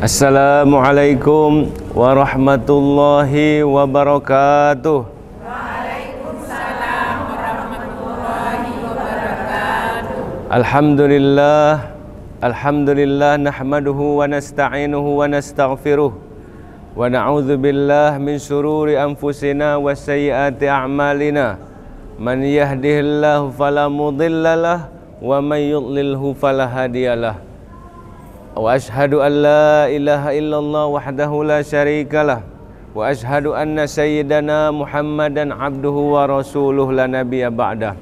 Assalamualaikum warahmatullahi wabarakatuh. Waalaikumsalam warahmatullahi wabarakatuh. Alhamdulillah Alhamdulillah nahmaduhu wa nasta'inuhu wa nastaghfiruh wa na'udzu billah min shururi anfusina wa sayyiati a'malina man yahdihillahu fala mudhillalah wa may yudlilhu fala hadiyalah Wa ashadu an la ilaha illallah wahdahu la syarikalah Wa ashadu anna sayyidana muhammadan abduhu wa rasuluh la nabiya ba'dah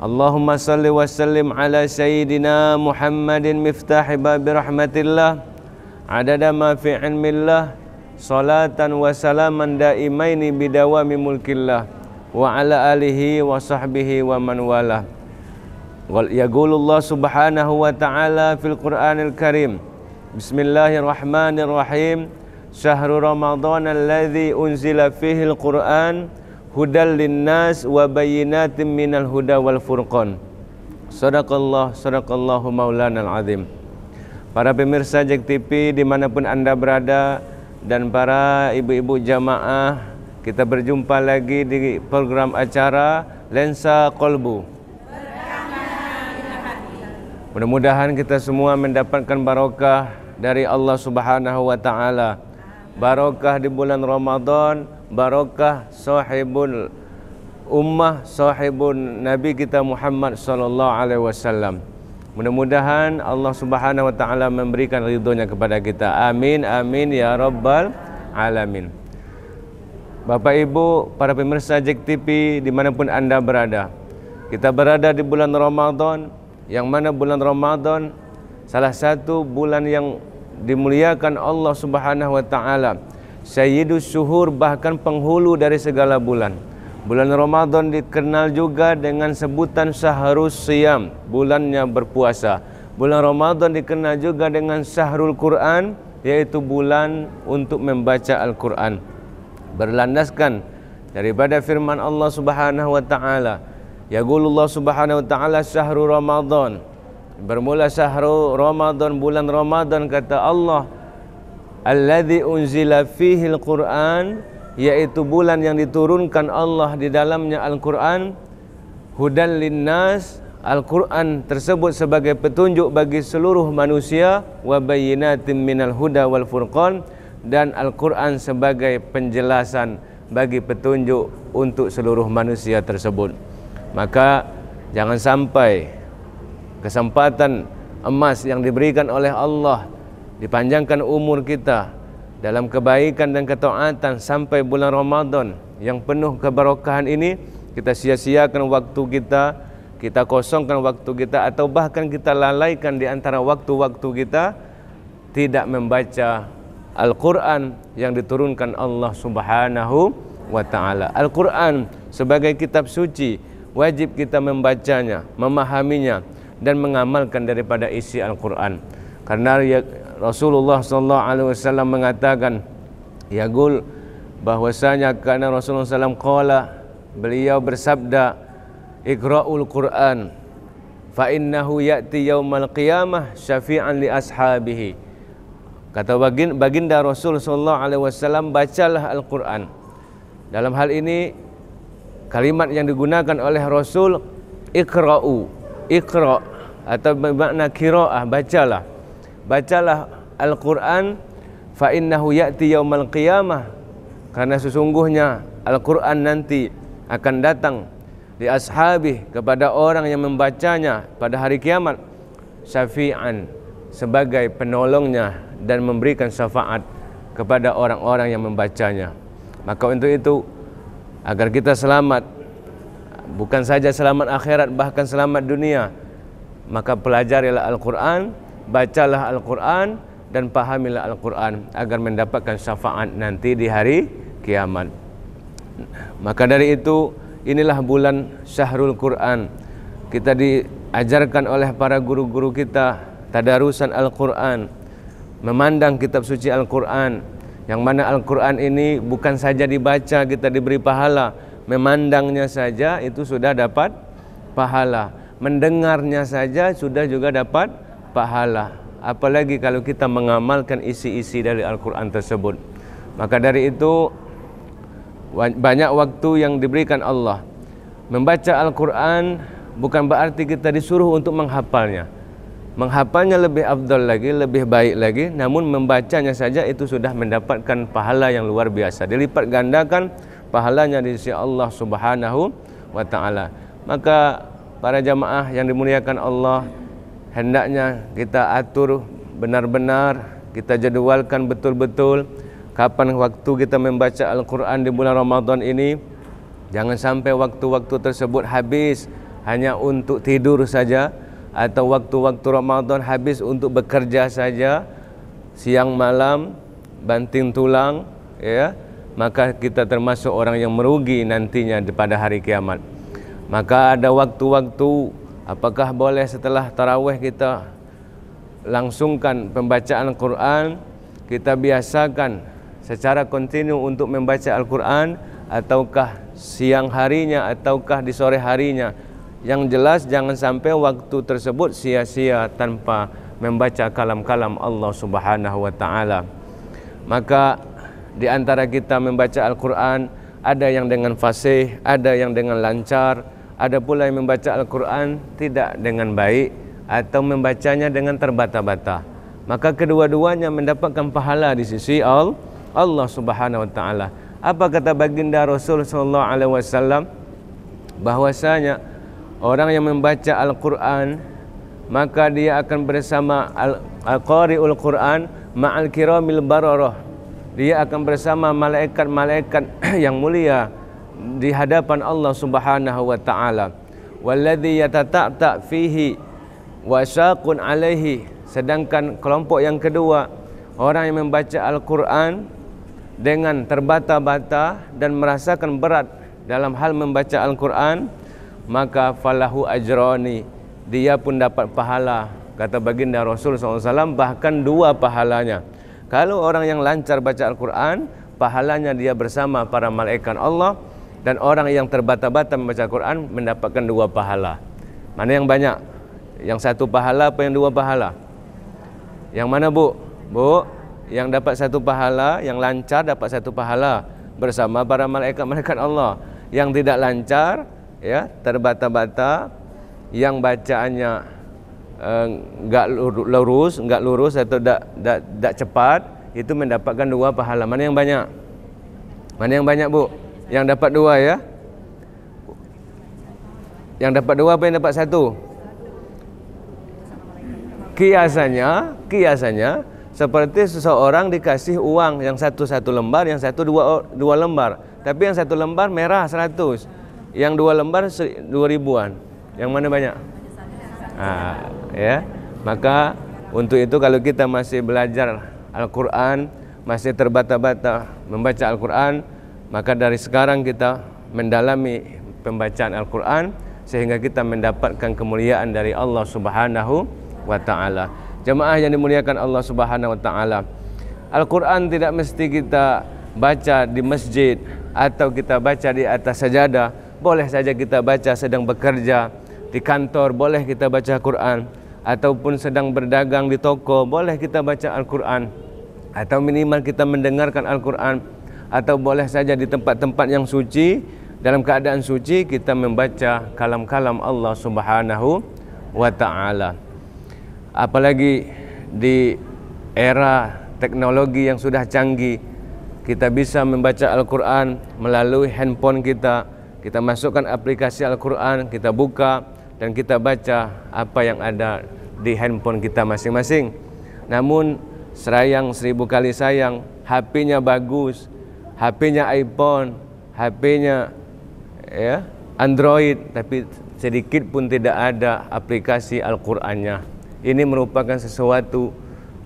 Allahumma salli wa sallim ala sayyidina muhammadin miftah babi rahmatillah Adada ma fi ilmillah Salatan wa salaman da'imaini bidawami mulkillah Wa ala alihi wa sahbihi wa man walah wal yaqulullah subhanahu wa ta'ala fil qur'anil karim bismillahirrahmanirrahim syahrul ramadhan alladhi unzila fihi al qur'an hudal linnas wa bayinatin minal huda wal furqan sadaqallah sadaqallahu al azim para pemirsa Jek TV dimanapun anda berada dan para ibu-ibu jamaah kita berjumpa lagi di program acara Lensa Kolbu. Mudah-mudahan kita semua mendapatkan barakah dari Allah Subhanahu wa taala. Barakah di bulan Ramadan, barakah sahibul ummah, sahibul Nabi kita Muhammad sallallahu alaihi wasallam. Mudah-mudahan Allah Subhanahu wa taala memberikan ridhonya kepada kita. Amin amin ya rabbal alamin. Bapak Ibu, para pemirsa JEK TV dimanapun anda berada. Kita berada di bulan Ramadan, yang mana bulan Ramadan salah satu bulan yang dimuliakan Allah Subhanahu wa taala. Sayyidus Suhur bahkan penghulu dari segala bulan. Bulan Ramadan dikenal juga dengan sebutan Sahrus Siam, bulannya berpuasa. Bulan Ramadan dikenal juga dengan Syahrul Quran, yaitu bulan untuk membaca Al-Quran. Berlandaskan daripada firman Allah Subhanahu wa taala, Allah subhanahu wa ta'ala syahrul Ramadhan Bermula syahrul Ramadhan bulan Ramadhan kata Allah Alladhi unzila fihi al-Quran yaitu bulan yang diturunkan Allah di dalamnya Al-Quran Hudan linnas Al-Quran tersebut sebagai petunjuk bagi seluruh manusia wa bayyinatin minal huda wal furqan dan Al-Quran sebagai penjelasan bagi petunjuk untuk seluruh manusia tersebut maka jangan sampai kesempatan emas yang diberikan oleh Allah dipanjangkan umur kita dalam kebaikan dan ketaatan sampai bulan Ramadan yang penuh keberkahan ini kita sia-siakan waktu kita kita kosongkan waktu kita atau bahkan kita lalaikan di antara waktu-waktu kita tidak membaca Al-Qur'an yang diturunkan Allah Subhanahu wa taala. Al-Qur'an sebagai kitab suci wajib kita membacanya, memahaminya dan mengamalkan daripada isi Al-Quran. Karena ya, Rasulullah SAW mengatakan, ya gul, bahwasanya karena Rasulullah SAW kala beliau bersabda, ikra'ul Quran, fa innahu ya'ti yawmal qiyamah syafi'an li ashabihi. Kata baginda Rasulullah SAW, bacalah Al-Quran. Dalam hal ini kalimat yang digunakan oleh Rasul ikra'u ikra' atau bermakna kira'ah bacalah bacalah Al-Quran fa innahu ya'ti yaumal qiyamah karena sesungguhnya Al-Quran nanti akan datang di ashabi kepada orang yang membacanya pada hari kiamat syafi'an sebagai penolongnya dan memberikan syafaat kepada orang-orang yang membacanya maka untuk itu agar kita selamat bukan saja selamat akhirat bahkan selamat dunia maka pelajarilah Al-Quran bacalah Al-Quran dan pahamilah Al-Quran agar mendapatkan syafaat nanti di hari kiamat maka dari itu inilah bulan Syahrul Quran kita diajarkan oleh para guru-guru kita tadarusan Al-Quran memandang kitab suci Al-Quran yang mana Al-Quran ini bukan saja dibaca kita diberi pahala memandangnya saja itu sudah dapat pahala mendengarnya saja sudah juga dapat pahala apalagi kalau kita mengamalkan isi-isi dari Al-Quran tersebut maka dari itu banyak waktu yang diberikan Allah membaca Al-Quran bukan berarti kita disuruh untuk menghafalnya menghafalnya lebih Abdul lagi, lebih baik lagi, namun membacanya saja itu sudah mendapatkan pahala yang luar biasa. Dilipat gandakan pahalanya di sisi Allah Subhanahu wa taala. Maka para jamaah yang dimuliakan Allah hendaknya kita atur benar-benar, kita jadwalkan betul-betul kapan waktu kita membaca Al-Qur'an di bulan Ramadan ini. Jangan sampai waktu-waktu tersebut habis hanya untuk tidur saja atau waktu-waktu Ramadan habis untuk bekerja saja siang malam banting tulang ya maka kita termasuk orang yang merugi nantinya pada hari kiamat maka ada waktu-waktu apakah boleh setelah tarawih kita langsungkan pembacaan Al-Quran kita biasakan secara kontinu untuk membaca Al-Quran ataukah siang harinya ataukah di sore harinya yang jelas jangan sampai waktu tersebut sia-sia tanpa membaca kalam-kalam Allah Subhanahu wa taala. Maka di antara kita membaca Al-Quran ada yang dengan fasih, ada yang dengan lancar, ada pula yang membaca Al-Quran tidak dengan baik atau membacanya dengan terbata-bata. Maka kedua-duanya mendapatkan pahala di sisi Allah Subhanahu wa taala. Apa kata baginda Rasul sallallahu alaihi wasallam bahwasanya Orang yang membaca Al-Quran Maka dia akan bersama Al-Qari'ul Quran Ma'al kiramil baroroh. Dia akan bersama malaikat-malaikat yang mulia Di hadapan Allah subhanahu wa ta'ala Walladhi yatata'ta' fihi Wasakun alaihi Sedangkan kelompok yang kedua Orang yang membaca Al-Quran Dengan terbata-bata Dan merasakan berat Dalam hal membaca Al-Quran maka falahu ajroni dia pun dapat pahala kata baginda Rasul SAW bahkan dua pahalanya kalau orang yang lancar baca Al-Quran pahalanya dia bersama para malaikat Allah dan orang yang terbata-bata membaca Al-Quran mendapatkan dua pahala mana yang banyak? yang satu pahala apa yang dua pahala? yang mana bu? bu? yang dapat satu pahala, yang lancar dapat satu pahala bersama para malaikat-malaikat Allah yang tidak lancar, ya terbata-bata yang bacaannya enggak eh, uh, lurus enggak lurus atau tak tak tak cepat itu mendapatkan dua pahala mana yang banyak mana yang banyak bu yang dapat dua ya yang dapat dua apa yang dapat satu kiasannya kiasannya seperti seseorang dikasih uang yang satu satu lembar yang satu dua dua lembar tapi yang satu lembar merah seratus yang dua lembar dua ribuan yang mana banyak nah, ya maka untuk itu kalau kita masih belajar Al-Quran masih terbata-bata membaca Al-Quran maka dari sekarang kita mendalami pembacaan Al-Quran sehingga kita mendapatkan kemuliaan dari Allah Subhanahu wa taala. Jemaah yang dimuliakan Allah Subhanahu wa taala. Al-Quran tidak mesti kita baca di masjid atau kita baca di atas sajadah boleh saja kita baca sedang bekerja di kantor, boleh kita baca al Quran ataupun sedang berdagang di toko, boleh kita baca Al-Quran atau minimal kita mendengarkan Al-Quran atau boleh saja di tempat-tempat yang suci dalam keadaan suci kita membaca kalam-kalam Allah Subhanahu wa Apalagi di era teknologi yang sudah canggih kita bisa membaca Al-Qur'an melalui handphone kita, kita masukkan aplikasi Al-Quran, kita buka dan kita baca apa yang ada di handphone kita masing-masing. Namun serayang seribu kali sayang, HP-nya bagus, HP-nya iPhone, HP-nya ya, Android, tapi sedikit pun tidak ada aplikasi Al-Qur'annya. Ini merupakan sesuatu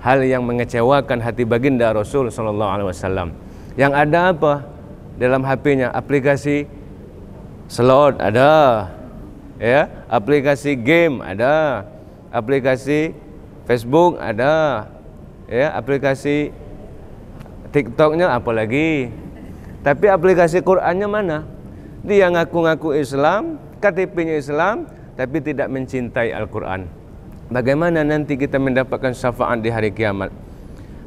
hal yang mengecewakan hati baginda Rasul sallallahu alaihi wasallam. Yang ada apa dalam HP-nya aplikasi slot ada ya aplikasi game ada aplikasi Facebook ada ya aplikasi TikToknya apa lagi? tapi aplikasi Qurannya mana dia ngaku-ngaku Islam KTPnya Islam tapi tidak mencintai Al-Quran bagaimana nanti kita mendapatkan syafaat di hari kiamat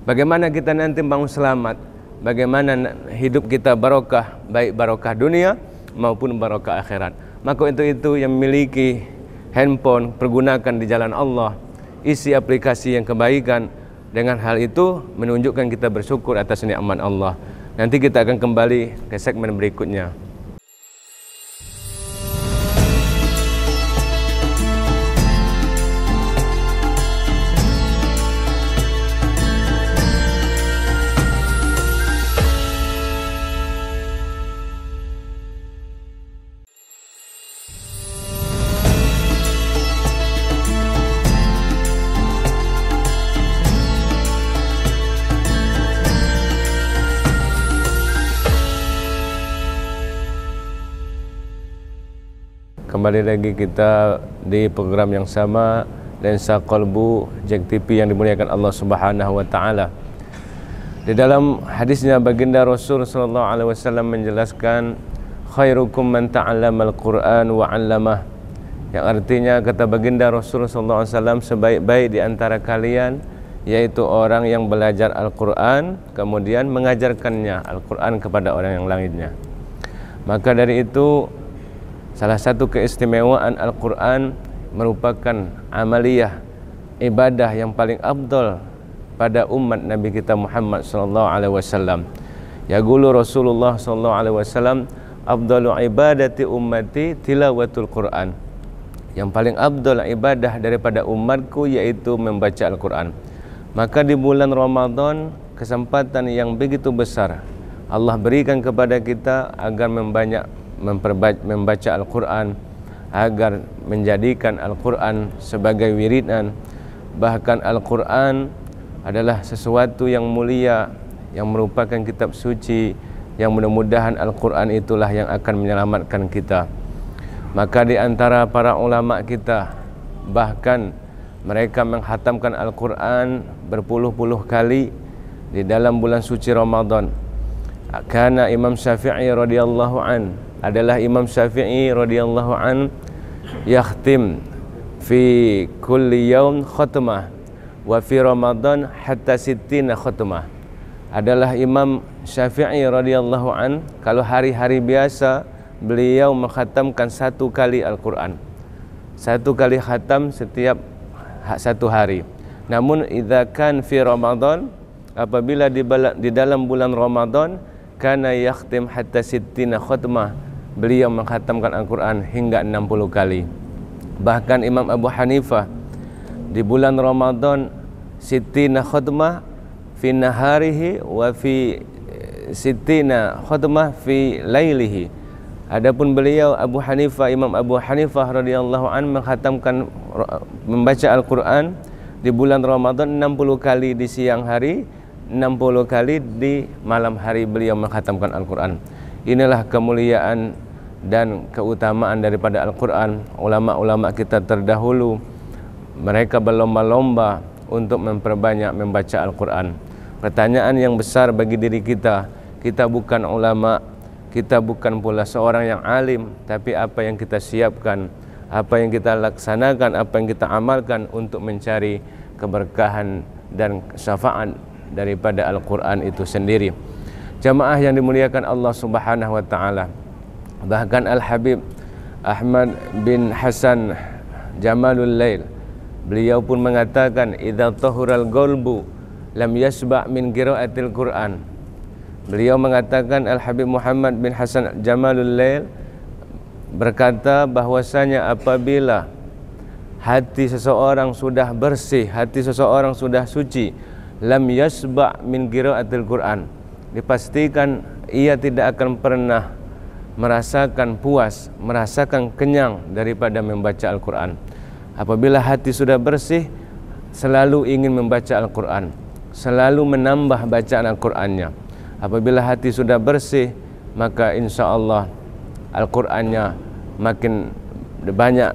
bagaimana kita nanti bangun selamat bagaimana hidup kita barokah baik barokah dunia maupun barokah akhirat. Maka untuk itu yang memiliki handphone pergunakan di jalan Allah, isi aplikasi yang kebaikan dengan hal itu menunjukkan kita bersyukur atas nikmat Allah. Nanti kita akan kembali ke segmen berikutnya. kembali lagi kita di program yang sama Lensa Qalbu Jack TV yang dimuliakan Allah Subhanahu wa taala. Di dalam hadisnya baginda Rasul sallallahu alaihi wasallam menjelaskan khairukum man ta'allama al-Qur'an wa 'allamah. Yang artinya kata baginda Rasul sallallahu alaihi wasallam sebaik-baik di antara kalian yaitu orang yang belajar Al-Qur'an kemudian mengajarkannya Al-Qur'an kepada orang yang lainnya. Maka dari itu Salah satu keistimewaan Al-Quran merupakan amaliyah ibadah yang paling abdul pada umat Nabi kita Muhammad sallallahu alaihi wasallam. Ya gulu Rasulullah sallallahu alaihi wasallam abdalu ibadati ummati tilawatul Quran. Yang paling abdul ibadah daripada umatku yaitu membaca Al-Quran. Maka di bulan Ramadan kesempatan yang begitu besar Allah berikan kepada kita agar membanyak membaca Al-Quran agar menjadikan Al-Quran sebagai wiridan bahkan Al-Quran adalah sesuatu yang mulia yang merupakan kitab suci yang mudah-mudahan Al-Quran itulah yang akan menyelamatkan kita maka di antara para ulama kita bahkan mereka menghatamkan Al-Quran berpuluh-puluh kali di dalam bulan suci Ramadan karena Imam Syafi'i radhiyallahu anhu adalah Imam Syafi'i radhiyallahu an yakhtim fi kulli yawm khutmah wa fi ramadan hatta sittina khutmah adalah Imam Syafi'i radhiyallahu an kalau hari-hari biasa beliau menghatamkan satu kali Al-Quran satu kali khatam setiap ha-, satu hari namun idzakan fi ramadan apabila di dalam bulan ramadan kana yakhtim hatta sittina khutmah beliau menghatamkan Al-Quran hingga 60 kali. Bahkan Imam Abu Hanifah di bulan Ramadan sitina khutmah fi naharihi wa fi eh, sitina khutmah fi laylihi. Adapun beliau Abu Hanifah Imam Abu Hanifah radhiyallahu an menghatamkan eh, membaca Al-Quran di bulan Ramadan 60 kali di siang hari 60 kali di malam hari beliau menghatamkan Al-Quran Inilah kemuliaan dan keutamaan daripada Al-Quran ulama-ulama kita terdahulu mereka berlomba-lomba untuk memperbanyak membaca Al-Quran pertanyaan yang besar bagi diri kita kita bukan ulama kita bukan pula seorang yang alim tapi apa yang kita siapkan apa yang kita laksanakan apa yang kita amalkan untuk mencari keberkahan dan syafaat daripada Al-Quran itu sendiri jamaah yang dimuliakan Allah subhanahu wa ta'ala Bahkan Al-Habib Ahmad bin Hasan Jamalul Lail Beliau pun mengatakan Iza tahural golbu Lam yasba' min kiraatil Qur'an Beliau mengatakan Al-Habib Muhammad bin Hasan Jamalul Lail Berkata bahwasanya apabila Hati seseorang sudah bersih Hati seseorang sudah suci Lam yasba' min kiraatil Qur'an Dipastikan ia tidak akan pernah merasakan puas, merasakan kenyang daripada membaca Al-Quran. Apabila hati sudah bersih, selalu ingin membaca Al-Quran, selalu menambah bacaan Al-Qurannya. Apabila hati sudah bersih, maka insya Allah Al-Qurannya makin banyak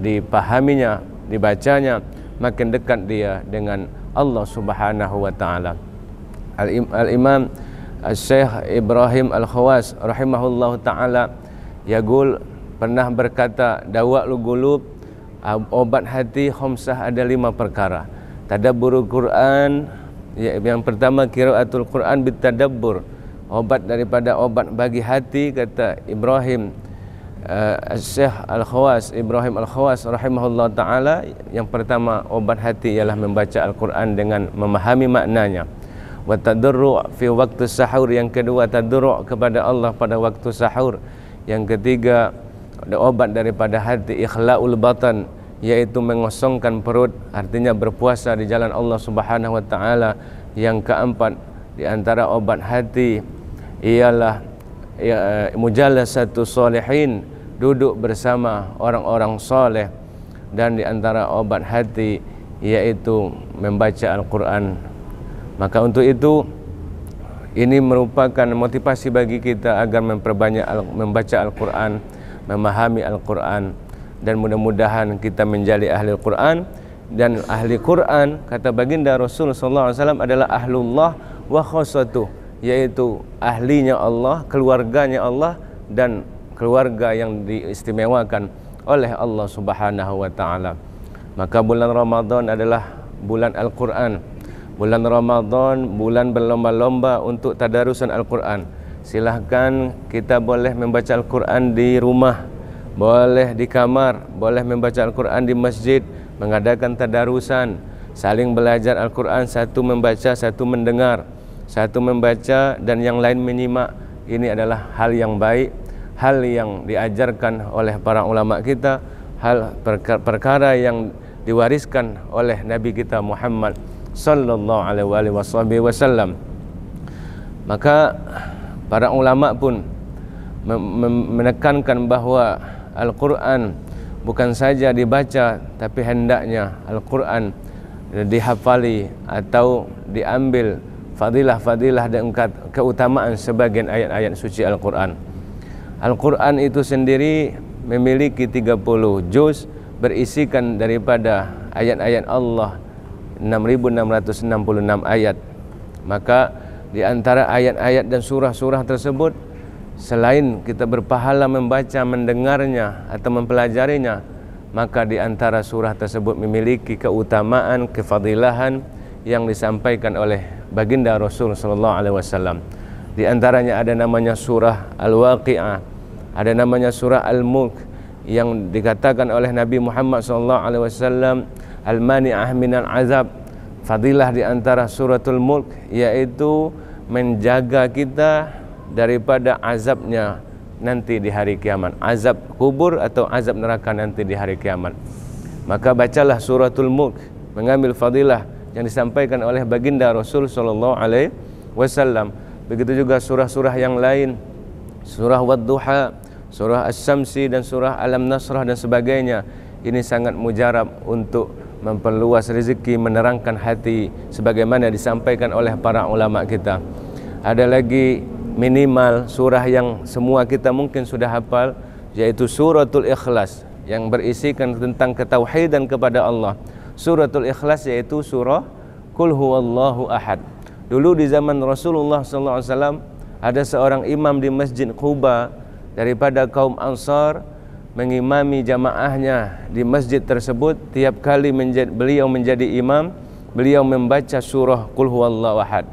dipahaminya, dibacanya, makin dekat dia dengan Allah Subhanahu wa taala. Al-Imam Al Syekh Ibrahim Al-Khawas rahimahullah taala yagul pernah berkata dawak lugulub obat hati khamsah ada lima perkara tadabbur Quran ya, yang pertama kira atul Quran bitadabbur obat daripada obat bagi hati kata Ibrahim uh, eh, Syekh Al-Khawas Ibrahim Al-Khawas rahimahullah taala yang pertama obat hati ialah membaca Al-Quran dengan memahami maknanya wa tadarru' fi waktu sahur yang kedua tadarru' kepada Allah pada waktu sahur yang ketiga ada obat daripada hati ikhlaul batan yaitu mengosongkan perut artinya berpuasa di jalan Allah Subhanahu wa taala yang keempat di antara obat hati ialah ya, mujallasatu salihin duduk bersama orang-orang saleh dan di antara obat hati yaitu membaca Al-Qur'an Maka untuk itu ini merupakan motivasi bagi kita agar memperbanyak al- membaca Al-Qur'an, memahami Al-Qur'an dan mudah-mudahan kita menjadi ahli Al-Qur'an dan ahli al Qur'an kata baginda Rasul sallallahu alaihi wasallam adalah ahlullah wa khosatu yaitu ahlinya Allah, keluarganya Allah dan keluarga yang diistimewakan oleh Allah Subhanahu wa taala. Maka bulan Ramadan adalah bulan Al-Qur'an bulan Ramadan, bulan berlomba-lomba untuk tadarusan Al-Quran. Silakan kita boleh membaca Al-Quran di rumah, boleh di kamar, boleh membaca Al-Quran di masjid, mengadakan tadarusan, saling belajar Al-Quran, satu membaca, satu mendengar, satu membaca dan yang lain menyimak. Ini adalah hal yang baik, hal yang diajarkan oleh para ulama kita, hal perkara yang diwariskan oleh Nabi kita Muhammad sallallahu alaihi wasallam wa wa maka para ulama pun menekankan bahawa al-Quran bukan saja dibaca tapi hendaknya al-Quran dihafali atau diambil fadilah-fadilah dan keutamaan sebagian ayat-ayat suci al-Quran. Al-Quran itu sendiri memiliki 30 juz berisikan daripada ayat-ayat Allah 6666 ayat maka di antara ayat-ayat dan surah-surah tersebut selain kita berpahala membaca mendengarnya atau mempelajarinya maka di antara surah tersebut memiliki keutamaan kefadilahan yang disampaikan oleh baginda Rasul SAW. di antaranya ada namanya surah Al-Waqi'ah ada namanya surah Al-Mulk yang dikatakan oleh Nabi Muhammad SAW. Al-Mani'ah Minal Azab Fadilah di antara suratul mulk Yaitu menjaga kita daripada azabnya nanti di hari kiamat Azab kubur atau azab neraka nanti di hari kiamat Maka bacalah suratul mulk Mengambil fadilah yang disampaikan oleh baginda Rasul Sallallahu Alaihi Wasallam Begitu juga surah-surah yang lain Surah Wadduha Surah As-Samsi dan surah Alam Nasrah dan sebagainya Ini sangat mujarab untuk memperluas rezeki, menerangkan hati sebagaimana disampaikan oleh para ulama kita. Ada lagi minimal surah yang semua kita mungkin sudah hafal yaitu suratul ikhlas yang berisikan tentang ketauhidan kepada Allah. Suratul ikhlas yaitu surah Qul huwallahu ahad. Dulu di zaman Rasulullah sallallahu alaihi wasallam ada seorang imam di Masjid Quba daripada kaum Ansar mengimami jamaahnya di masjid tersebut tiap kali menjadi, beliau menjadi imam beliau membaca surah Qul huwallahu ahad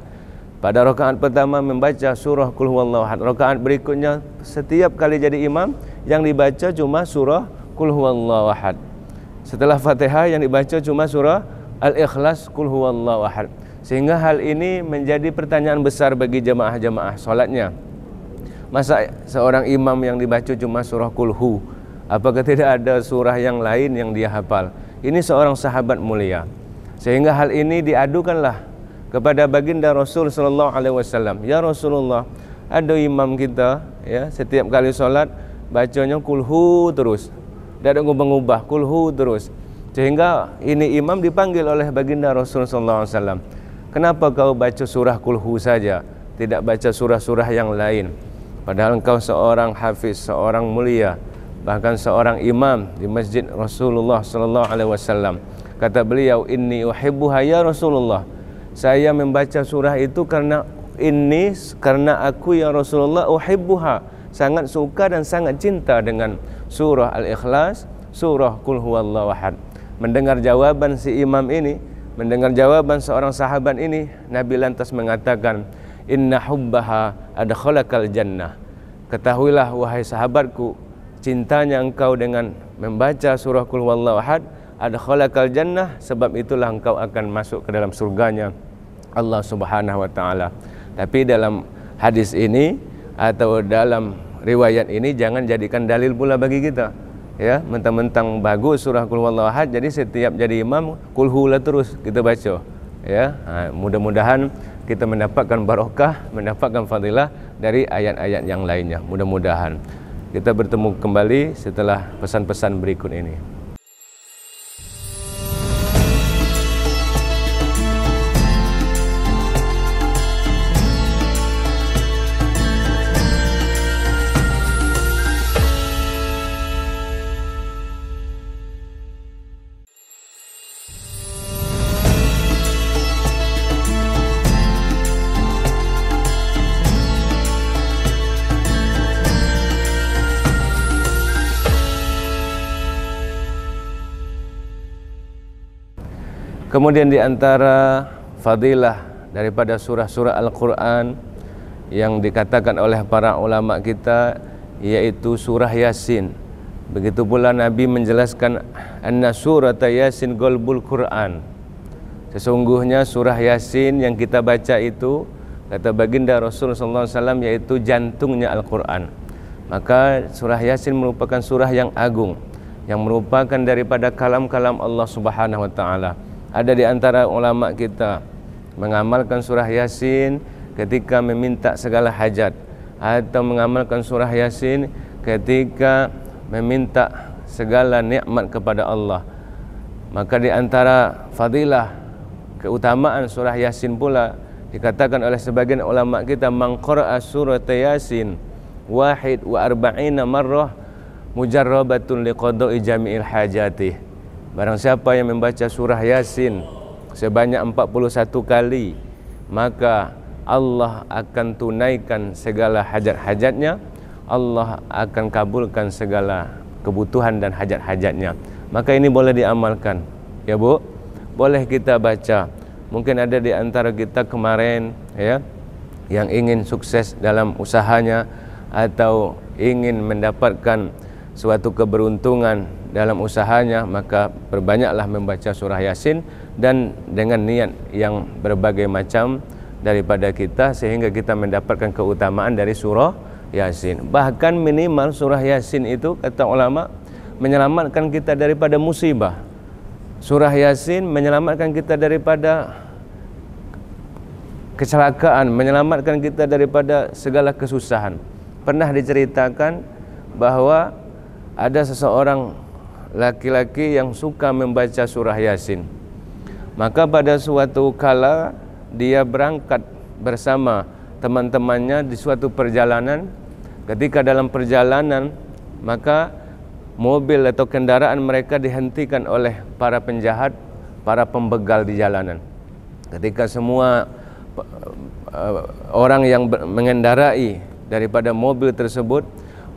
pada rakaat pertama membaca surah Qul huwallahu ahad rakaat berikutnya setiap kali jadi imam yang dibaca cuma surah Qul huwallahu ahad setelah Fatihah yang dibaca cuma surah Al-Ikhlas Qul huwallahu ahad sehingga hal ini menjadi pertanyaan besar bagi jemaah-jemaah salatnya masa seorang imam yang dibaca cuma surah Qul huwallahu apakah tidak ada surah yang lain yang dia hafal ini seorang sahabat mulia sehingga hal ini diadukanlah kepada baginda Rasul sallallahu alaihi wasallam ya Rasulullah ada imam kita ya setiap kali solat bacanya kulhu terus tidak ada mengubah kulhu terus sehingga ini imam dipanggil oleh baginda Rasul sallallahu alaihi wasallam kenapa kau baca surah kulhu saja tidak baca surah-surah yang lain padahal kau seorang hafiz seorang mulia bahkan seorang imam di masjid Rasulullah sallallahu alaihi wasallam kata beliau inni uhibbu ya Rasulullah saya membaca surah itu karena ini karena aku ya Rasulullah uhibbuha sangat suka dan sangat cinta dengan surah al-ikhlas surah kul huwallahu ahad mendengar jawaban si imam ini mendengar jawaban seorang sahabat ini nabi lantas mengatakan inna hubbaha adkhalakal jannah ketahuilah wahai sahabatku cintanya engkau dengan membaca surah kul wallahu ahad adkhalakal jannah sebab itulah engkau akan masuk ke dalam surganya Allah Subhanahu wa taala tapi dalam hadis ini atau dalam riwayat ini jangan jadikan dalil pula bagi kita ya mentang-mentang bagus surah kul wallahu ahad jadi setiap jadi imam kul hula terus kita baca ya ha, mudah-mudahan kita mendapatkan barokah mendapatkan fadilah dari ayat-ayat yang lainnya mudah-mudahan kita bertemu kembali setelah pesan-pesan berikut ini. Kemudian diantara fadilah daripada surah-surah Al-Quran yang dikatakan oleh para ulama kita yaitu surah Yasin. Begitu pula Nabi menjelaskan anna surata Yasin golbul Quran. Sesungguhnya surah Yasin yang kita baca itu kata baginda Rasulullah SAW yaitu jantungnya Al-Quran. Maka surah Yasin merupakan surah yang agung yang merupakan daripada kalam-kalam Allah Subhanahu wa taala ada di antara ulama kita mengamalkan surah Yasin ketika meminta segala hajat atau mengamalkan surah Yasin ketika meminta segala nikmat kepada Allah. Maka di antara fadilah keutamaan surah Yasin pula dikatakan oleh sebagian ulama kita man qara'a surah Yasin wahid wa arba'ina marrah mujarrabatun liqada'i jami'il hajatihi Barang siapa yang membaca surah Yasin sebanyak 41 kali, maka Allah akan tunaikan segala hajat-hajatnya, Allah akan kabulkan segala kebutuhan dan hajat-hajatnya. Maka ini boleh diamalkan. Ya, Bu. Boleh kita baca. Mungkin ada di antara kita kemarin ya yang ingin sukses dalam usahanya atau ingin mendapatkan suatu keberuntungan dalam usahanya maka perbanyaklah membaca surah Yasin dan dengan niat yang berbagai macam daripada kita sehingga kita mendapatkan keutamaan dari surah Yasin. Bahkan minimal surah Yasin itu kata ulama menyelamatkan kita daripada musibah. Surah Yasin menyelamatkan kita daripada kecelakaan, menyelamatkan kita daripada segala kesusahan. Pernah diceritakan bahwa ada seseorang laki-laki yang suka membaca surah Yasin. Maka pada suatu kala dia berangkat bersama teman-temannya di suatu perjalanan. Ketika dalam perjalanan, maka mobil atau kendaraan mereka dihentikan oleh para penjahat, para pembegal di jalanan. Ketika semua eh, orang yang mengendarai daripada mobil tersebut,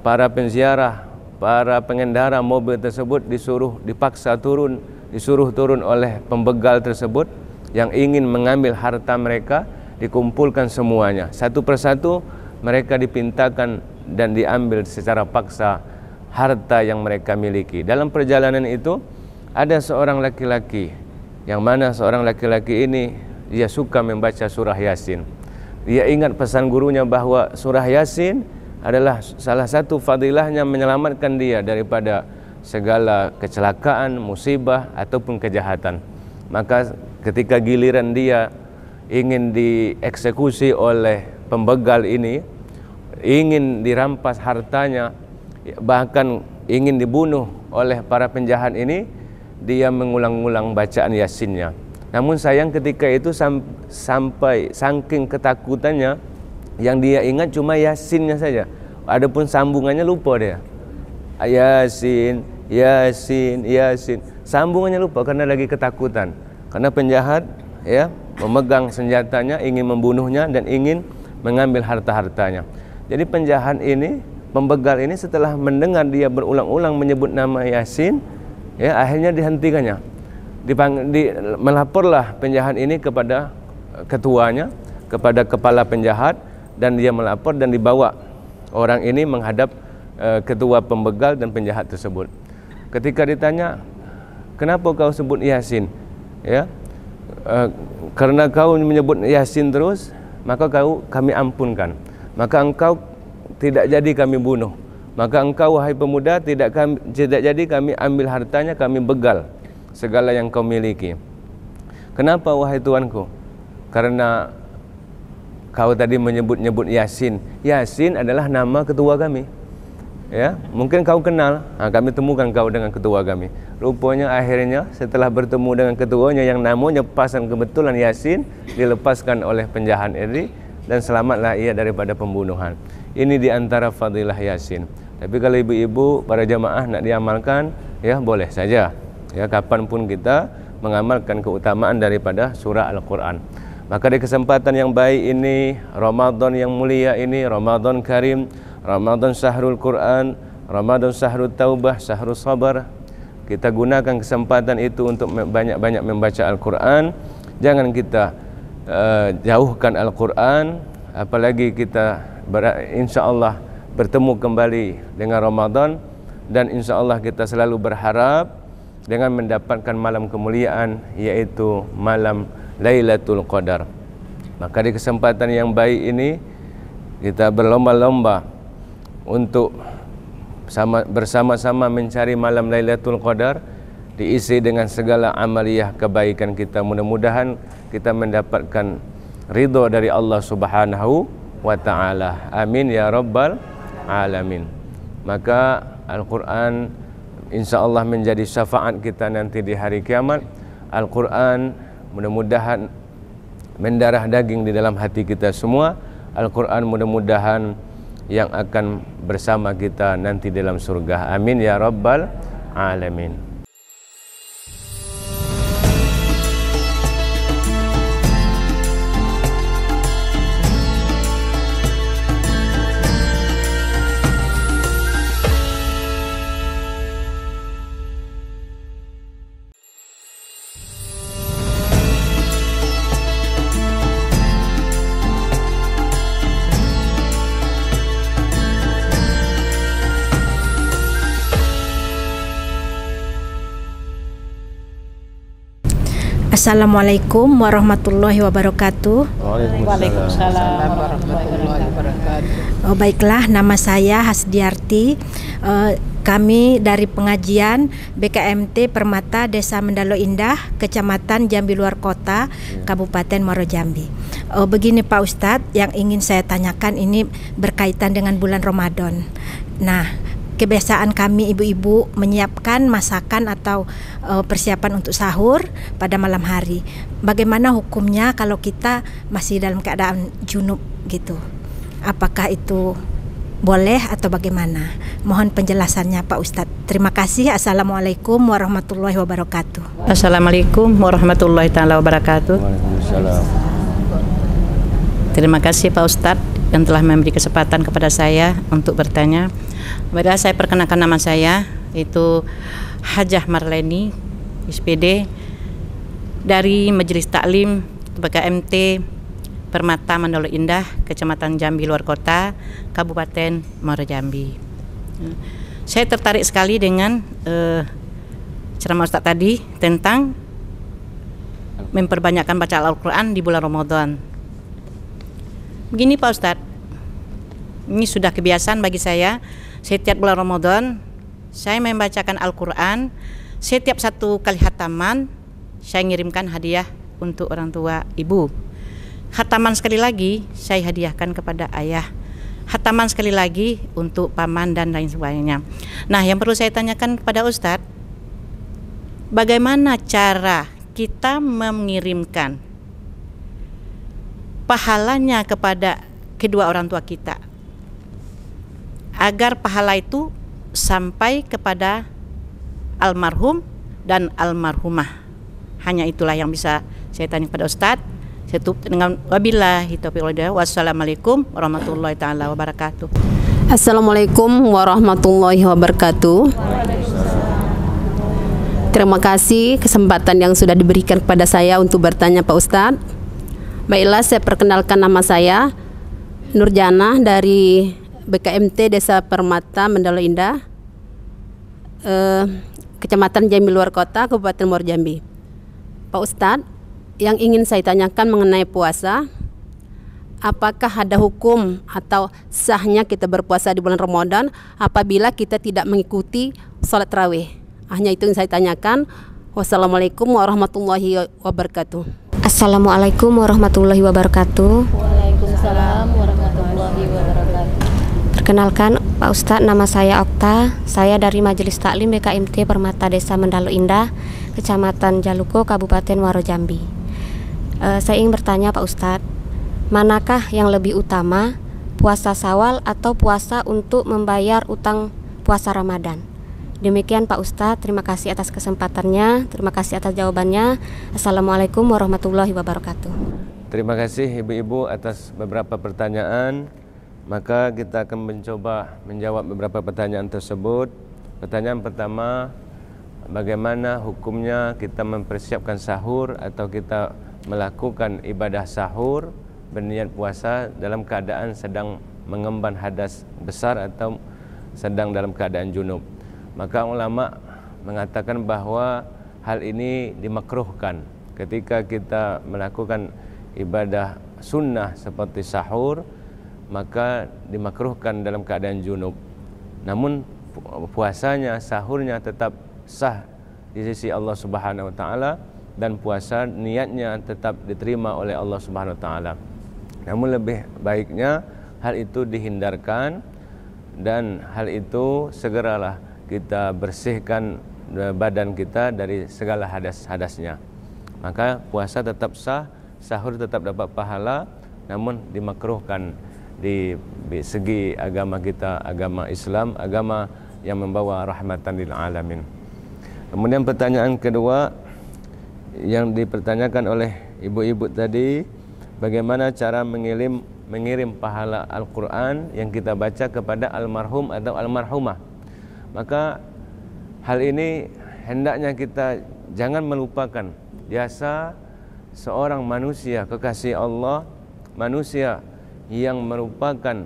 para penziarah, para pengendara mobil tersebut disuruh dipaksa turun, disuruh turun oleh pembegal tersebut yang ingin mengambil harta mereka dikumpulkan semuanya. Satu persatu mereka dipintakan dan diambil secara paksa harta yang mereka miliki. Dalam perjalanan itu ada seorang laki-laki yang mana seorang laki-laki ini dia suka membaca surah Yasin. Dia ingat pesan gurunya bahwa surah Yasin adalah salah satu fadilahnya menyelamatkan dia daripada segala kecelakaan, musibah ataupun kejahatan. Maka ketika giliran dia ingin dieksekusi oleh pembegal ini, ingin dirampas hartanya, bahkan ingin dibunuh oleh para penjahat ini, dia mengulang-ulang bacaan Yasinnya. Namun sayang ketika itu sampai saking ketakutannya yang dia ingat cuma Yasinnya saja. Adapun sambungannya lupa dia. Yasin, Yasin, Yasin. Sambungannya lupa karena lagi ketakutan. Karena penjahat ya memegang senjatanya ingin membunuhnya dan ingin mengambil harta-hartanya. Jadi penjahat ini, pembegal ini setelah mendengar dia berulang-ulang menyebut nama Yasin, ya akhirnya dihentikannya. Dipang, di, melaporlah penjahat ini kepada eh, ketuanya, kepada kepala penjahat dan dia melapor dan dibawa orang ini menghadap uh, ketua pembegal dan penjahat tersebut. Ketika ditanya, kenapa kau sebut Yasin? Ya, uh, eh, karena kau menyebut Yasin terus, maka kau kami ampunkan. Maka engkau tidak jadi kami bunuh. Maka engkau wahai pemuda tidak kami, tidak jadi kami ambil hartanya kami begal segala yang kau miliki. Kenapa wahai tuanku? Karena kau tadi menyebut-nyebut Yasin. Yasin adalah nama ketua kami. Ya, mungkin kau kenal. Nah, ha, kami temukan kau dengan ketua kami. Rupanya akhirnya setelah bertemu dengan ketuanya yang namanya pas kebetulan Yasin dilepaskan oleh penjahat ini dan selamatlah ia daripada pembunuhan. Ini di antara fadilah Yasin. Tapi kalau ibu-ibu para jamaah nak diamalkan, ya boleh saja. Ya kapan kita mengamalkan keutamaan daripada surah Al-Qur'an. Maka di kesempatan yang baik ini, Ramadan yang mulia ini, Ramadan Karim, Ramadan Syahrul Quran, Ramadan Syahrul Taubah, Syahrul Sabar, kita gunakan kesempatan itu untuk banyak-banyak membaca Al-Quran. Jangan kita uh, jauhkan Al-Quran, apalagi kita insya Allah bertemu kembali dengan Ramadan dan insya Allah kita selalu berharap dengan mendapatkan malam kemuliaan yaitu malam Ramadan. Lailatul Qadar. Maka di kesempatan yang baik ini kita berlomba-lomba untuk bersama-sama mencari malam Lailatul Qadar diisi dengan segala amaliah kebaikan kita. Mudah-mudahan kita mendapatkan ridho dari Allah Subhanahu wa taala. Amin ya rabbal alamin. Maka Al-Qur'an insyaallah menjadi syafaat kita nanti di hari kiamat. Al-Qur'an mudah-mudahan mendarah daging di dalam hati kita semua Al-Quran mudah-mudahan yang akan bersama kita nanti dalam surga Amin Ya Rabbal Alamin Assalamualaikum warahmatullahi wabarakatuh. Waalaikumsalam warahmatullahi wabarakatuh. Oh, baiklah, nama saya Hasdiarti. Uh, kami dari pengajian BKMT Permata Desa Mendalo Indah, Kecamatan Jambi Luar Kota, Kabupaten Muaro Jambi. Oh, begini Pak Ustadz, yang ingin saya tanyakan ini berkaitan dengan bulan Ramadan. Nah, kebiasaan kami ibu-ibu menyiapkan masakan atau e, persiapan untuk sahur pada malam hari. Bagaimana hukumnya kalau kita masih dalam keadaan junub gitu? Apakah itu boleh atau bagaimana? Mohon penjelasannya Pak Ustadz. Terima kasih. Assalamualaikum warahmatullahi wabarakatuh. Assalamualaikum warahmatullahi taala wabarakatuh. Terima kasih Pak Ustadz yang telah memberi kesempatan kepada saya untuk bertanya. Padahal saya perkenalkan nama saya itu Hajah Marleni SPD dari Majelis Taklim BKMT Permata Mandalo Indah, Kecamatan Jambi Luar Kota, Kabupaten Muara Jambi. Saya tertarik sekali dengan uh, ceramah Ustaz tadi tentang memperbanyakkan baca Al-Quran di bulan Ramadan. Begini Pak Ustadz, ini sudah kebiasaan bagi saya setiap bulan Ramadan saya membacakan Al-Qur'an. Setiap satu kali hataman saya ngirimkan hadiah untuk orang tua ibu. Hataman sekali lagi saya hadiahkan kepada ayah. Hataman sekali lagi untuk paman dan lain sebagainya. Nah, yang perlu saya tanyakan kepada Ustadz, bagaimana cara kita mengirimkan pahalanya kepada kedua orang tua kita agar pahala itu sampai kepada almarhum dan almarhumah. Hanya itulah yang bisa saya tanya kepada Ustadz. Saya tutup dengan wabillahi taufiq wassalamualaikum warahmatullahi taala wabarakatuh. Assalamualaikum warahmatullahi wabarakatuh. Terima kasih kesempatan yang sudah diberikan kepada saya untuk bertanya Pak Ustadz. Baiklah, saya perkenalkan nama saya Nurjana dari BKMT Desa Permata Mendalo Indah eh, Kecamatan Jambi Luar Kota Kabupaten Jambi Pak Ustadz yang ingin saya tanyakan mengenai puasa apakah ada hukum atau sahnya kita berpuasa di bulan Ramadan apabila kita tidak mengikuti sholat terawih hanya itu yang saya tanyakan Wassalamualaikum warahmatullahi wabarakatuh Assalamualaikum warahmatullahi wabarakatuh Perkenalkan Pak Ustadz, nama saya Okta. Saya dari Majelis Taklim BKMT Permata Desa Mendalu Indah, Kecamatan Jaluko, Kabupaten Waro Jambi. E, saya ingin bertanya Pak Ustadz, manakah yang lebih utama, puasa Sawal atau puasa untuk membayar utang puasa Ramadan? Demikian Pak Ustadz, terima kasih atas kesempatannya, terima kasih atas jawabannya. Assalamualaikum warahmatullahi wabarakatuh. Terima kasih ibu-ibu atas beberapa pertanyaan. maka kita akan mencoba menjawab beberapa pertanyaan tersebut. Pertanyaan pertama, bagaimana hukumnya kita mempersiapkan sahur atau kita melakukan ibadah sahur berniat puasa dalam keadaan sedang mengemban hadas besar atau sedang dalam keadaan junub. Maka ulama mengatakan bahawa hal ini dimakruhkan ketika kita melakukan ibadah sunnah seperti sahur, maka dimakruhkan dalam keadaan junub. Namun puasanya, sahurnya tetap sah di sisi Allah Subhanahu wa taala dan puasa niatnya tetap diterima oleh Allah Subhanahu wa taala. Namun lebih baiknya hal itu dihindarkan dan hal itu segeralah kita bersihkan e, badan kita dari segala hadas-hadasnya. Maka puasa tetap sah, sahur tetap dapat pahala namun dimakruhkan di segi agama kita agama Islam agama yang membawa rahmatan lil alamin kemudian pertanyaan kedua yang dipertanyakan oleh ibu-ibu tadi bagaimana cara mengirim mengirim pahala Al-Qur'an yang kita baca kepada almarhum atau almarhumah maka hal ini hendaknya kita jangan melupakan jasa seorang manusia kekasih Allah manusia yang merupakan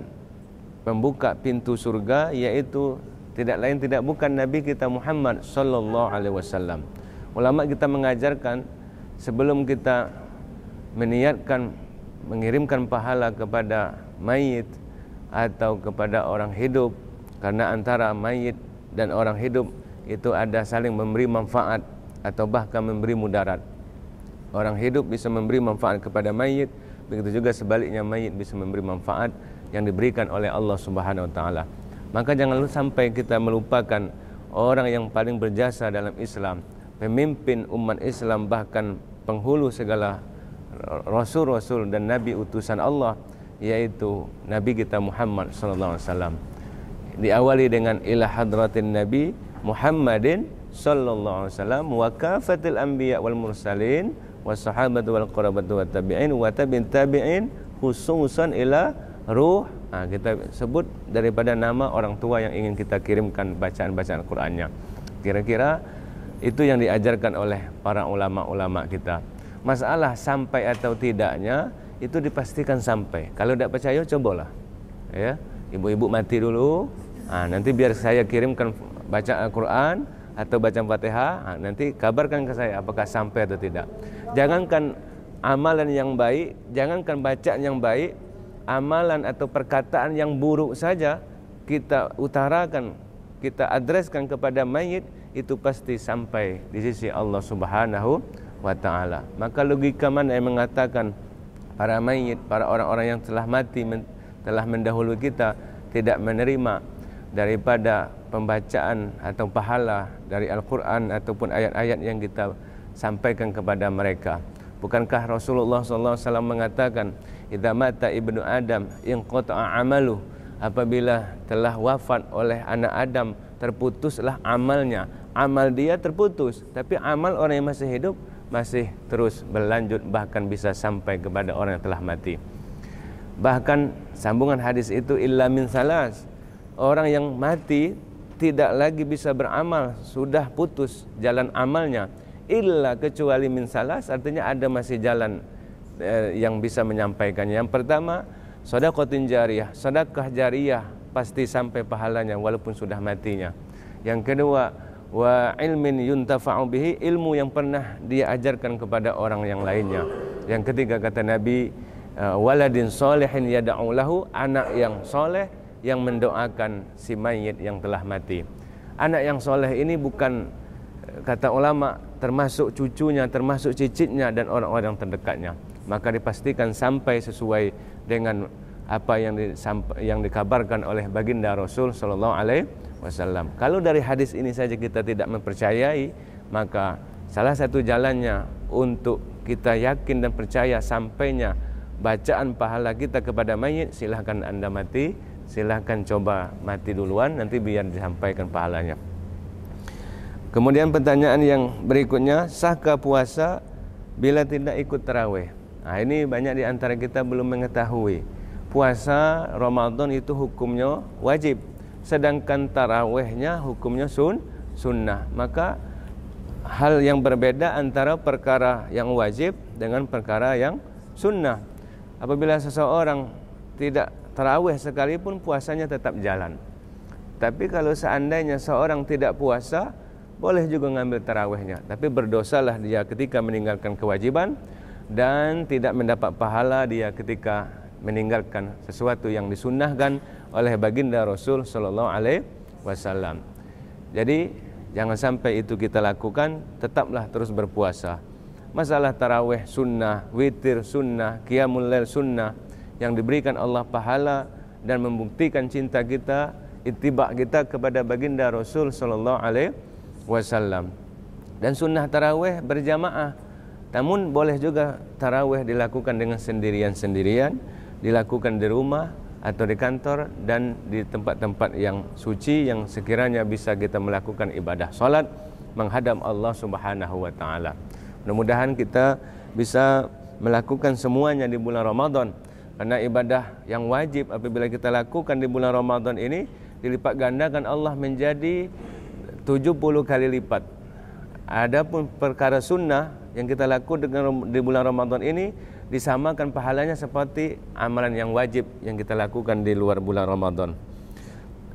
pembuka pintu surga yaitu tidak lain tidak bukan Nabi kita Muhammad sallallahu alaihi wasallam. Ulama kita mengajarkan sebelum kita meniatkan mengirimkan pahala kepada mayit atau kepada orang hidup karena antara mayit dan orang hidup itu ada saling memberi manfaat atau bahkan memberi mudarat. Orang hidup bisa memberi manfaat kepada mayit, begitu juga sebaliknya mayit bisa memberi manfaat yang diberikan oleh Allah Subhanahu wa taala. Maka jangan sampai kita melupakan orang yang paling berjasa dalam Islam, pemimpin umat Islam bahkan penghulu segala rasul-rasul dan nabi utusan Allah yaitu Nabi kita Muhammad sallallahu alaihi wasallam. Diawali dengan ila hadratin nabi Muhammadin sallallahu alaihi wasallam wa kafatil anbiya wal mursalin wasahabat wal qurabat wa tabi'in wa tabi'in tabi'in khususan ila ruh Ah kita sebut daripada nama orang tua yang ingin kita kirimkan bacaan-bacaan Qur'annya kira-kira itu yang diajarkan oleh para ulama-ulama kita masalah sampai atau tidaknya itu dipastikan sampai kalau tidak percaya cobalah ya ibu-ibu mati dulu Ah, nanti biar saya kirimkan bacaan Al-Quran atau baca Fatihah, ah, nanti kabarkan ke saya apakah sampai atau tidak. Jangankan amalan yang baik, jangankan bacaan yang baik, amalan atau perkataan yang buruk saja kita utarakan, kita adreskan kepada mayit itu pasti sampai di sisi Allah Subhanahu wa taala. Maka logika mana yang mengatakan para mayit, para orang-orang yang telah mati telah mendahului kita tidak menerima daripada pembacaan atau pahala dari Al-Quran ataupun ayat-ayat yang kita sampaikan kepada mereka. Bukankah Rasulullah SAW mengatakan, Ida mata ibnu Adam yang kota amalu apabila telah wafat oleh anak Adam terputuslah amalnya. Amal dia terputus, tapi amal orang yang masih hidup masih terus berlanjut bahkan bisa sampai kepada orang yang telah mati. Bahkan sambungan hadis itu illa min salas. Orang yang mati tidak lagi bisa beramal, sudah putus jalan amalnya. Illa kecuali min salas, artinya ada masih jalan eh, yang bisa menyampaikannya. Yang pertama, sodakotin jariah. Sodakah jariah pasti sampai pahalanya walaupun sudah matinya. Yang kedua, wa ilmin yuntafa'u bihi, ilmu yang pernah dia ajarkan kepada orang yang lainnya. Yang ketiga kata Nabi, eh, waladin solehin yada'u lahu, anak yang soleh yang mendoakan si mayit yang telah mati. Anak yang soleh ini bukan kata ulama termasuk cucunya, termasuk cicitnya dan orang-orang terdekatnya. Maka dipastikan sampai sesuai dengan apa yang yang dikabarkan oleh baginda Rasul sallallahu alaihi wasallam. Kalau dari hadis ini saja kita tidak mempercayai, maka salah satu jalannya untuk kita yakin dan percaya sampainya bacaan pahala kita kepada mayit Silakan anda mati silahkan coba mati duluan nanti biar disampaikan pahalanya kemudian pertanyaan yang berikutnya sahkah puasa bila tidak ikut terawih nah ini banyak di antara kita belum mengetahui puasa Ramadan itu hukumnya wajib sedangkan tarawihnya hukumnya sun sunnah maka hal yang berbeda antara perkara yang wajib dengan perkara yang sunnah apabila seseorang tidak tarawih sekalipun puasanya tetap jalan. Tapi kalau seandainya seorang tidak puasa, boleh juga mengambil tarawihnya. Tapi berdosalah dia ketika meninggalkan kewajiban dan tidak mendapat pahala dia ketika meninggalkan sesuatu yang disunnahkan oleh baginda Rasul Sallallahu Alaihi Wasallam. Jadi jangan sampai itu kita lakukan, tetaplah terus berpuasa. Masalah tarawih sunnah, witir sunnah, qiyamul lail sunnah, yang diberikan Allah pahala dan membuktikan cinta kita, ittiba kita kepada baginda Rasul sallallahu alaihi wasallam. Dan sunnah tarawih berjamaah. Namun boleh juga tarawih dilakukan dengan sendirian-sendirian, dilakukan di rumah atau di kantor dan di tempat-tempat yang suci yang sekiranya bisa kita melakukan ibadah salat menghadap Allah Subhanahu wa taala. Mudah-mudahan kita bisa melakukan semuanya di bulan Ramadan. Karena ibadah yang wajib apabila kita lakukan di bulan Ramadan ini dilipat gandakan Allah menjadi 70 kali lipat. Adapun perkara sunnah yang kita lakukan dengan di bulan Ramadan ini disamakan pahalanya seperti amalan yang wajib yang kita lakukan di luar bulan Ramadan.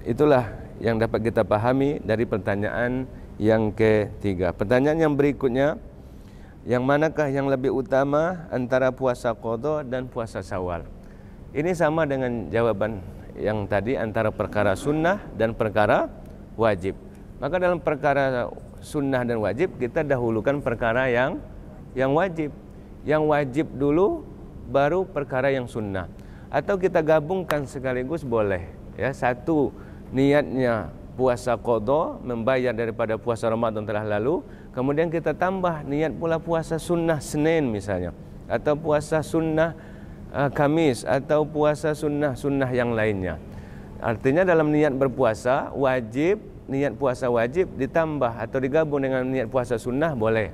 Itulah yang dapat kita pahami dari pertanyaan yang ketiga. Pertanyaan yang berikutnya, yang manakah yang lebih utama antara puasa kodo dan puasa sawal? Ini sama dengan jawaban yang tadi antara perkara sunnah dan perkara wajib. Maka dalam perkara sunnah dan wajib kita dahulukan perkara yang yang wajib. Yang wajib dulu baru perkara yang sunnah. Atau kita gabungkan sekaligus boleh. Ya, satu niatnya puasa kodo membayar daripada puasa Ramadan telah lalu Kemudian kita tambah niat pula puasa sunnah Senin misalnya atau puasa sunnah uh, Kamis atau puasa sunnah-sunnah yang lainnya. Artinya dalam niat berpuasa wajib niat puasa wajib ditambah atau digabung dengan niat puasa sunnah boleh.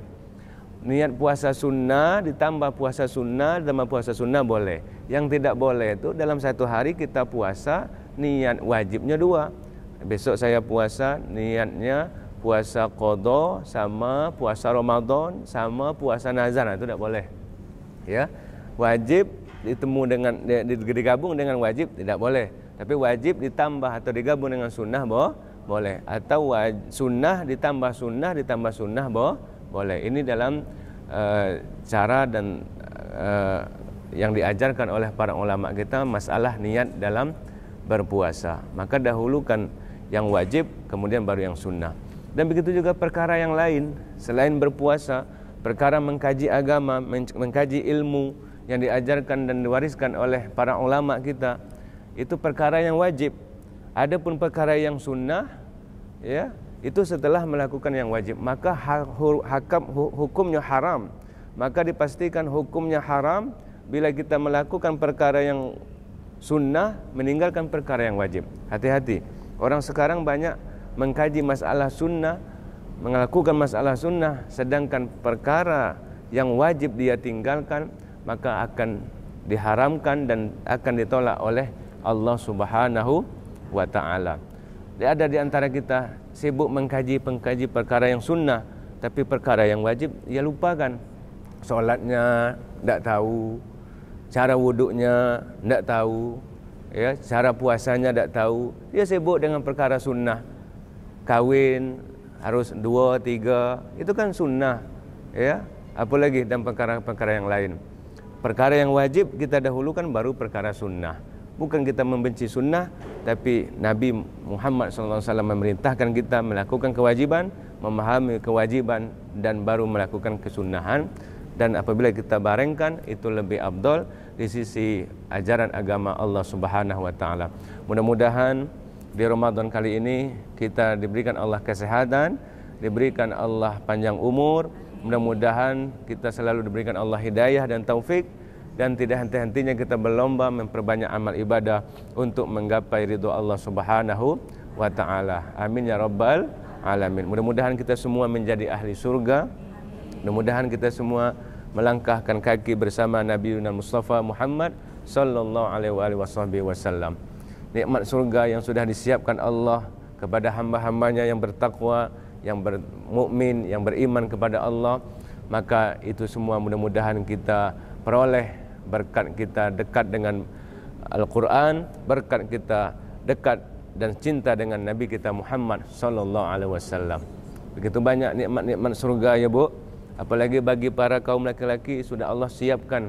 Niat puasa sunnah ditambah puasa sunnah ditambah puasa sunnah boleh. Yang tidak boleh itu dalam satu hari kita puasa niat wajibnya dua. Besok saya puasa niatnya puasa qada sama puasa Ramadan sama puasa nazar itu ah, tidak boleh. Ya. Wajib ditemu dengan digabung dengan wajib tidak boleh. Tapi wajib ditambah atau digabung dengan sunnah boh, boleh atau sunnah ditambah sunnah ditambah sunnah boh, boleh. Ini dalam e, cara dan e, yang diajarkan oleh para ulama kita masalah niat dalam berpuasa. Maka dahulukan yang wajib kemudian baru yang sunnah. Dan begitu juga perkara yang lain selain berpuasa, perkara mengkaji agama, mengkaji ilmu yang diajarkan dan diwariskan oleh para ulama kita itu perkara yang wajib. Adapun perkara yang sunnah, ya itu setelah melakukan yang wajib maka hakam hukumnya haram. Maka dipastikan hukumnya haram bila kita melakukan perkara yang sunnah meninggalkan perkara yang wajib. Hati-hati. Orang sekarang banyak mengkaji masalah sunnah, melakukan masalah sunnah, sedangkan perkara yang wajib dia tinggalkan, maka akan diharamkan dan akan ditolak oleh Allah Subhanahu wa Ta'ala. Ada di antara kita sibuk mengkaji pengkaji perkara yang sunnah, tapi perkara yang wajib dia lupakan. Solatnya tak tahu, cara wuduknya tak tahu, ya cara puasanya tak tahu. Dia sibuk dengan perkara sunnah, kahwin harus dua, tiga, itu kan sunnah. Ya, apalagi dan perkara-perkara yang lain. Perkara yang wajib kita dahulukan baru perkara sunnah. Bukan kita membenci sunnah, tapi Nabi Muhammad SAW memerintahkan kita melakukan kewajiban, memahami kewajiban, dan baru melakukan kesunnahan Dan apabila kita barengkan, itu lebih abdul di sisi ajaran agama Allah Subhanahu Wa Taala. Mudah-mudahan di Ramadan kali ini kita diberikan Allah kesehatan, diberikan Allah panjang umur. Mudah-mudahan kita selalu diberikan Allah hidayah dan taufik dan tidak henti-hentinya kita berlomba memperbanyak amal ibadah untuk menggapai ridho Allah Subhanahu wa taala. Amin ya rabbal alamin. Mudah-mudahan kita semua menjadi ahli surga. Mudah-mudahan kita semua melangkahkan kaki bersama Nabi Yunan Mustafa Muhammad sallallahu alaihi wasallam nikmat surga yang sudah disiapkan Allah kepada hamba-hambanya yang bertakwa, yang bermukmin, yang beriman kepada Allah, maka itu semua mudah-mudahan kita peroleh berkat kita dekat dengan Al-Quran, berkat kita dekat dan cinta dengan Nabi kita Muhammad sallallahu alaihi wasallam. Begitu banyak nikmat-nikmat surga ya, Bu. Apalagi bagi para kaum laki-laki sudah Allah siapkan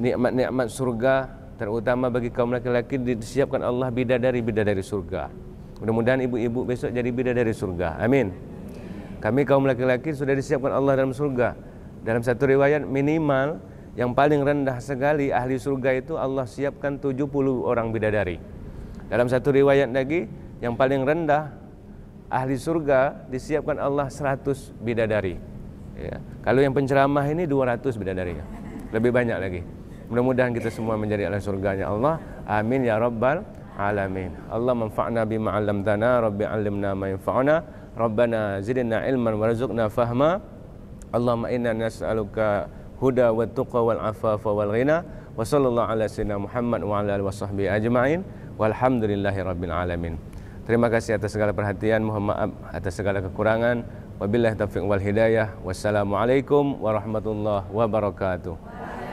nikmat-nikmat surga terutama bagi kaum laki-laki disiapkan Allah bidadari-bidadari surga. Mudah-mudahan ibu-ibu besok jadi bidadari surga. Amin. Kami kaum laki-laki sudah disiapkan Allah dalam surga. Dalam satu riwayat minimal yang paling rendah sekali ahli surga itu Allah siapkan 70 orang bidadari. Dalam satu riwayat lagi yang paling rendah ahli surga disiapkan Allah 100 bidadari. Ya. Kalau yang penceramah ini 200 bidadari. Lebih banyak lagi. Mudah-mudahan kita semua menjadi ahli surganya Allah. Amin ya rabbal alamin. Allah manfa'na bima 'allamtana, rabbi 'allimna ma yanfa'una, rabbana zidna 'ilman warzuqna fahma. Allah Allahumma inna nas'aluka huda wa tuqa wal afafa wal ghina wa ala sayyidina Muhammad wa ala alihi washabbihi ajma'in walhamdulillahi rabbil alamin. Terima kasih atas segala perhatian, mohon maaf atas segala kekurangan. Wabillahi taufiq wal hidayah. Wassalamualaikum warahmatullahi wabarakatuh.